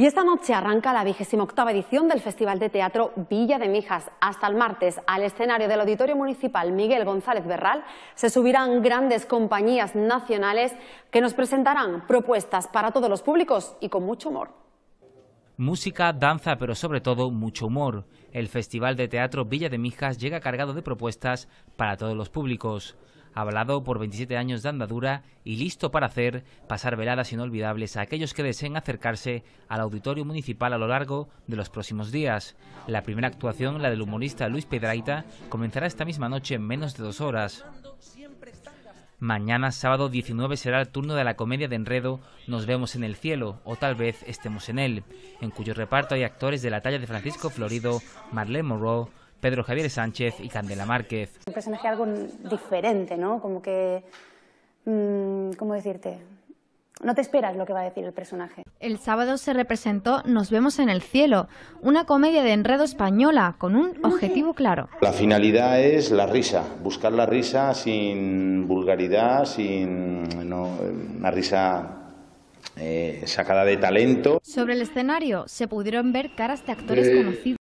Y esta noche arranca la octava edición del Festival de Teatro Villa de Mijas. Hasta el martes, al escenario del Auditorio Municipal Miguel González Berral, se subirán grandes compañías nacionales que nos presentarán propuestas para todos los públicos y con mucho humor. Música, danza, pero sobre todo mucho humor. El Festival de Teatro Villa de Mijas llega cargado de propuestas para todos los públicos. Hablado por 27 años de andadura y listo para hacer pasar veladas inolvidables a aquellos que deseen acercarse al auditorio municipal a lo largo de los próximos días. La primera actuación, la del humorista Luis Pedraita, comenzará esta misma noche en menos de dos horas. Mañana, sábado 19, será el turno de la comedia de enredo Nos vemos en el cielo, o tal vez estemos en él, en cuyo reparto hay actores de la talla de Francisco Florido, Marlene Moreau, Pedro Javier Sánchez y Candela Márquez. Un personaje algo diferente, ¿no? Como que... Mm, ¿Cómo decirte? No te esperas lo que va a decir el personaje. El sábado se representó Nos vemos en el cielo, una comedia de enredo española con un objetivo claro. La finalidad es la risa, buscar la risa sin vulgaridad, sin no, una risa eh, sacada de talento. Sobre el escenario se pudieron ver caras de actores eh, conocidos.